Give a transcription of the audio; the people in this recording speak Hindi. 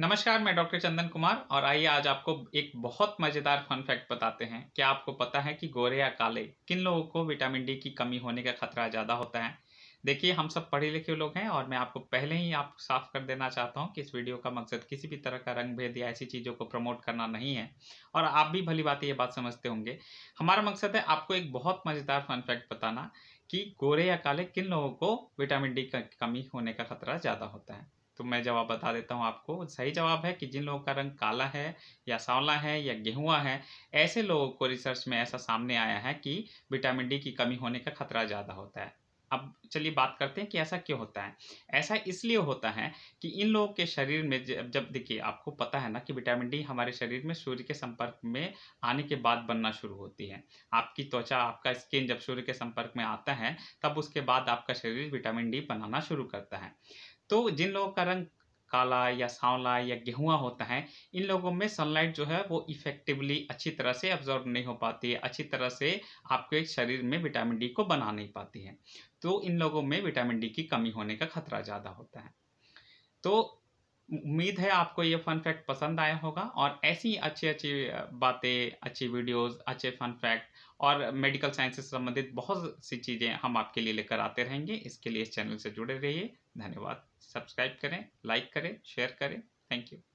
नमस्कार मैं डॉक्टर चंदन कुमार और आइए आज आपको एक बहुत मजेदार फन फैक्ट बताते हैं क्या आपको पता है कि गोरे या काले किन लोगों को विटामिन डी की कमी होने का खतरा ज़्यादा होता है देखिए हम सब पढ़े लिखे लोग हैं और मैं आपको पहले ही आप साफ कर देना चाहता हूँ कि इस वीडियो का मकसद किसी भी तरह का रंग भेद या ऐसी चीज़ों को प्रमोट करना नहीं है और आप भी भली बात ये बात समझते होंगे हमारा मकसद है आपको एक बहुत मज़ेदार फन फैक्ट बताना कि गोरे या काले किन लोगों को विटामिन डी का कमी होने का खतरा ज़्यादा होता है तो मैं जवाब बता देता हूँ आपको सही जवाब है कि जिन लोगों का रंग काला है या सांवला है या गेहुआ है ऐसे लोगों को रिसर्च में ऐसा सामने आया है कि विटामिन डी की कमी होने का खतरा ज़्यादा होता है चलिए बात करते हैं कि ऐसा क्यों होता है ऐसा इसलिए होता है कि इन लोगों के शरीर में जब जब देखिए आपको पता है ना कि विटामिन डी हमारे शरीर में सूर्य के संपर्क में आने के बाद बनना शुरू होती है आपकी त्वचा आपका स्किन जब सूर्य के संपर्क में आता है तब उसके बाद आपका शरीर विटामिन डी बनाना शुरू करता है तो जिन लोगों का रंग काला या सांवला या गेहुआ होता है इन लोगों में सनलाइट जो है वो इफेक्टिवली अच्छी तरह से ऑब्जॉर्व नहीं हो पाती है अच्छी तरह से आपके शरीर में विटामिन डी को बना नहीं पाती है तो इन लोगों में विटामिन डी की कमी होने का खतरा ज़्यादा होता है तो उम्मीद है आपको ये फन फैक्ट पसंद आया होगा और ऐसी अच्छी अच्छी बातें अच्छी वीडियोस अच्छे फन फैक्ट और मेडिकल साइंस से संबंधित बहुत सी चीज़ें हम आपके लिए लेकर आते रहेंगे इसके लिए इस चैनल से जुड़े रहिए धन्यवाद सब्सक्राइब करें लाइक करें शेयर करें थैंक यू